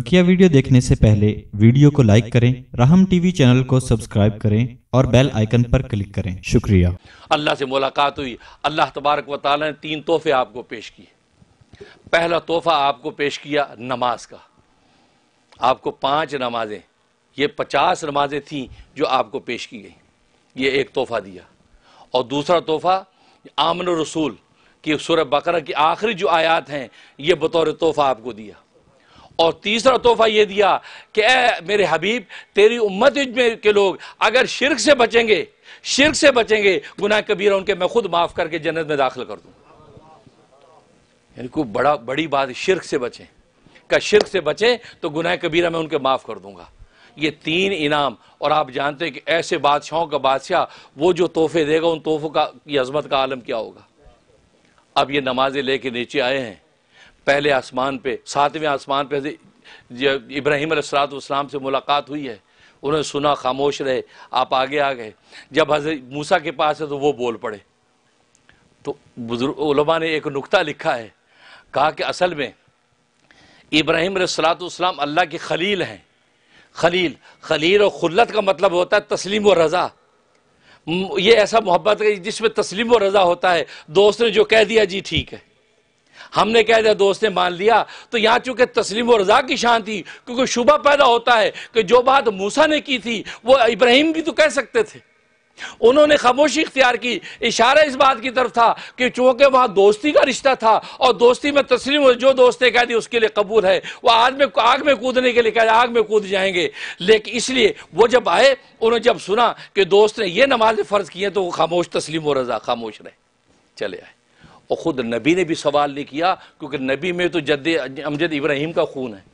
बकिया वीडियो देखने से पहले वीडियो को लाइक करें राहम टीवी चैनल को सब्सक्राइब करें और बेल आइकन पर क्लिक करें शुक्रिया अल्लाह से मुलाकात हुई अल्लाह तबारक व ताली ने तीन तोहफे आपको पेश किए पहला तोहफा आपको पेश किया नमाज का आपको पांच नमाजें ये पचास नमाजें थी जो आपको पेश की गई ये एक तोहफा दिया और दूसरा तोहफा आमन रसूल की सुर बकर की आखिरी जो आयात हैं ये बतौर तोहफा आपको दिया और तीसरा तोहफा ये दिया कि मेरे हबीब तेरी उम्मत में के लोग अगर शिरक से बचेंगे शिरक से बचेंगे गुनाह कबीरा उनके मैं खुद माफ़ करके जन्नत में दाखिल कर दूँ यानी बड़ा बड़ी बात शिरक से बचें का शिरक से बचें तो गुनाह कबीरा मैं उनके माफ़ कर दूंगा ये तीन इनाम और आप जानते हैं कि ऐसे बादशाहों का बादशाह वो जो तोहफे देगा उन तोहफों का की अजमत का आलम क्या होगा अब ये नमाजें लेके नीचे आए हैं पहले आसमान पे सातवें आसमान पे इब्राहिम सलाम से मुलाकात हुई है उन्होंने सुना खामोश रहे आप आगे आ गए जब हजरत मूसा के पास है तो वो बोल पड़े तो बुजुर्ग ने एक नुक्ता लिखा है कहा कि असल में इब्राहिम सलाम अल्लाह के खलील हैं खलील खलील और खुल्लत का मतलब होता है तस्लीम व रज़ा ये ऐसा मोहब्बत है जिसमें तस्लीम व रज़ा होता है दोस्त ने जो कह दिया जी ठीक है हमने कह दिया दोस्त ने मान लिया तो यहां चूंकि तस्लीम और रजा की शान थी क्योंकि शुभ पैदा होता है कि जो बात मूसा ने की थी वो इब्राहिम भी तो कह सकते थे उन्होंने खामोशी इख्तियार की इशारा इस बात की तरफ था कि चूंकि वहां दोस्ती का रिश्ता था और दोस्ती में तस्लीम जो दोस्त ने कह दी उसके लिए कबूल है वह आज में आग में कूदने के लिए कह आग में कूद जाएंगे लेकिन इसलिए वो जब आए उन्होंने जब सुना कि दोस्त ने यह नमाज फ़र्ज किए तो वो खामोश तस्लीम और रजा खामोश रहे चले आए और ख़ुद नबी ने भी सवाल नहीं किया क्योंकि नबी में तो जद अमजद इब्राहिम का खून है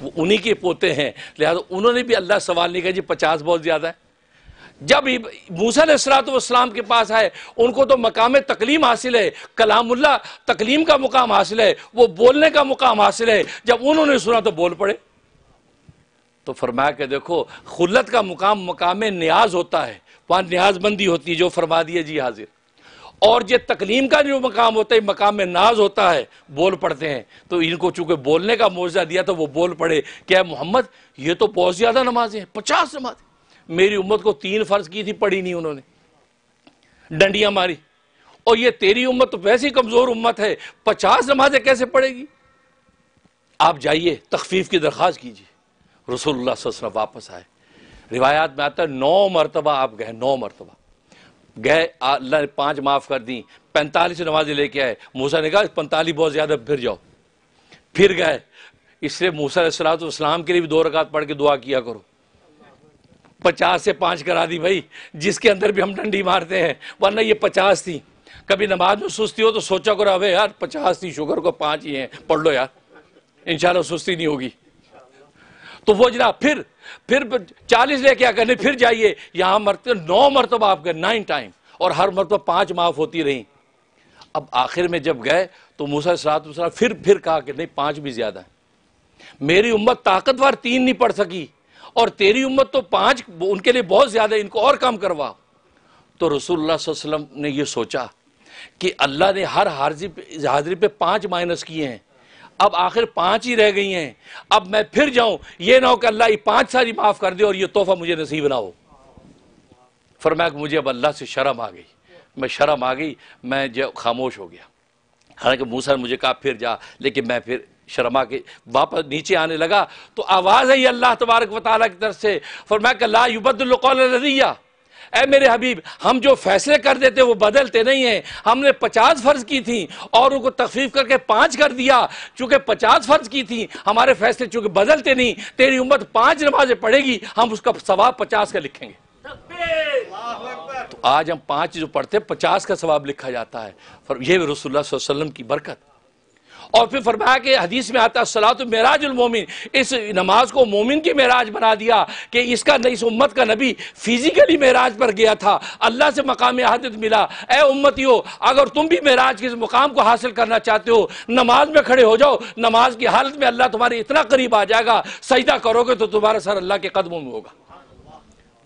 वो उन्हीं के पोते हैं लिहाजा उन्होंने भी अल्लाह सवाल नहीं किया जी पचास बहुत ज़्यादा है जब मूसा सलाम के पास आए उनको तो मकाम तकलीम हासिल है कलामुल्ला तकलीम का मुकाम हासिल है वो बोलने का मुकाम हासिल है जब उन्होंने सुना तो बोल पड़े तो फरमाया के देखो खुलत का मुकाम मकाम न्याज होता है वहां न्याजबंदी होती है जो फरमा दिए जी हाजिर और ये तकलीम का जो मकाम होता है मकाम में नाज होता है बोल पड़ते हैं तो इनको चूंकि बोलने का मुआवजा दिया तो वो बोल पड़े क्या मोहम्मद ये तो बहुत ज़्यादा नमाजें हैं पचास नमाजें मेरी उम्मत को तीन फ़र्ज की थी पढ़ी नहीं उन्होंने डंडियां मारी और ये तेरी उम्मत तो वैसी कमज़ोर उम्मत है पचास नमाजें कैसे पड़ेगी आप जाइए तखफीफ की दरख्वास्त कीजिए रसोल्ला वापस आए रिवायात में आता है नौ मरतबा आप गए नौ मरतबा गए अल्लाह ने पाँच माफ़ कर दी पैंतालीस नमाजें लेके आए मूसा ने कहा पैंतालीस बहुत ज़्यादा फिर जाओ फिर गए इसलिए मूसा सलाम के लिए भी दो रकात पढ़ के दुआ किया करो पचास से पाँच करा दी भाई जिसके अंदर भी हम डंडी मारते हैं वरना ये पचास थी कभी नमाज में सुस्ती हो तो सोचा करो अबे यार पचास थी शुगर को पाँच ही हैं पढ़ लो यार इन सुस्ती नहीं होगी तो वो जरा फिर फिर चालीस लेके आकर नहीं फिर जाइए यहां मरते नौ मरतबा आप गए नाइन टाइम और हर मरतबा पांच माफ़ होती रही अब आखिर में जब गए तो मूसा सलात फिर फिर कहा कि नहीं पांच भी ज़्यादा है मेरी उम्मत ताकतवर तीन नहीं पढ़ सकी और तेरी उम्मत तो पांच उनके लिए बहुत ज़्यादा इनको और काम करवा तो रसुल्ला ने यह सोचा कि अल्लाह ने हर हाजिर हाजिरी पे पांच माइनस किए हैं अब आखिर पांच ही रह गई हैं अब मैं फिर जाऊं ये ना हो कि अल्लाह ये पांच सारी माफ कर दे और ये तोहफा मुझे नसीब ना हो फरमाया मैं मुझे अब अल्लाह से शर्म आ गई मैं शर्म आ गई मैं जो खामोश हो गया हालांकि मूसा ने मुझे कहा फिर जा लेकिन मैं फिर शर्मा के वापस नीचे आने लगा तो आवाज़ आई अल्लाह तबारक वाली की तरफ से फरमाया ला युबद्दुल्कौल रजिया ए मेरे हबीब हम जो फैसले कर देते वो बदलते नहीं हैं हमने पचास फ़र्ज की थी और उनको तकफीफ करके पाँच कर दिया चूँकि पचास फ़र्ज की थी हमारे फैसले चूँकि बदलते नहीं तेरी उम्मत पाँच नमाजें पढ़ेगी हम उसका सवाब पचास का लिखेंगे तो आज हम पाँच जो पढ़ते पचास का सवाब लिखा जाता है ये रसोल्ला वसलम की बरकत और फिर फरमाया कि हदीस में आता तो मेराज उमोमिन इस नमाज को मोमिन की मराज बना दिया कि इसका इस उम्मत का नबी फिजिकली मराज पर गया था अल्लाह से मकाम आदत मिला ए उम्मत हो अगर तुम भी मराज के इस मुकाम को हासिल करना चाहते हो नमाज में खड़े हो जाओ नमाज की हालत में अल्लाह तुम्हारे इतना करीब आ जाएगा सजदा करोगे तो तुम्हारा सर अल्लाह के कदमों में होगा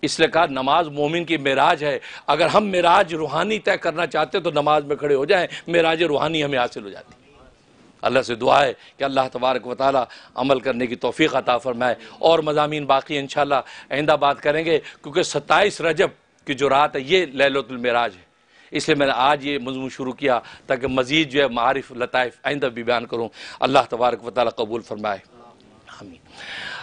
इसलिए कहा नमाज मोमिन की मराज है अगर हम मेराज रूहानी तय करना चाहते तो नमाज में खड़े हो जाएं मराज रूहानी हमें हासिल हो जाती अल्लाह से दुआ है कि अल्लाह तबारक व ताली अमल करने की तोफ़ी अता फ़रमाए और मजामी बाकी इन शहदा बात करेंगे क्योंकि सत्ताईस रजब की जो रात है ये लहलतमराज है इसलिए मैंने आज ये मजमू शुरू किया ताकि मज़ीद जो है मारफ लतफ़ आइंदा भी बयान करूँ अल्लाह तबारक वाली कबूल फरमाए हमी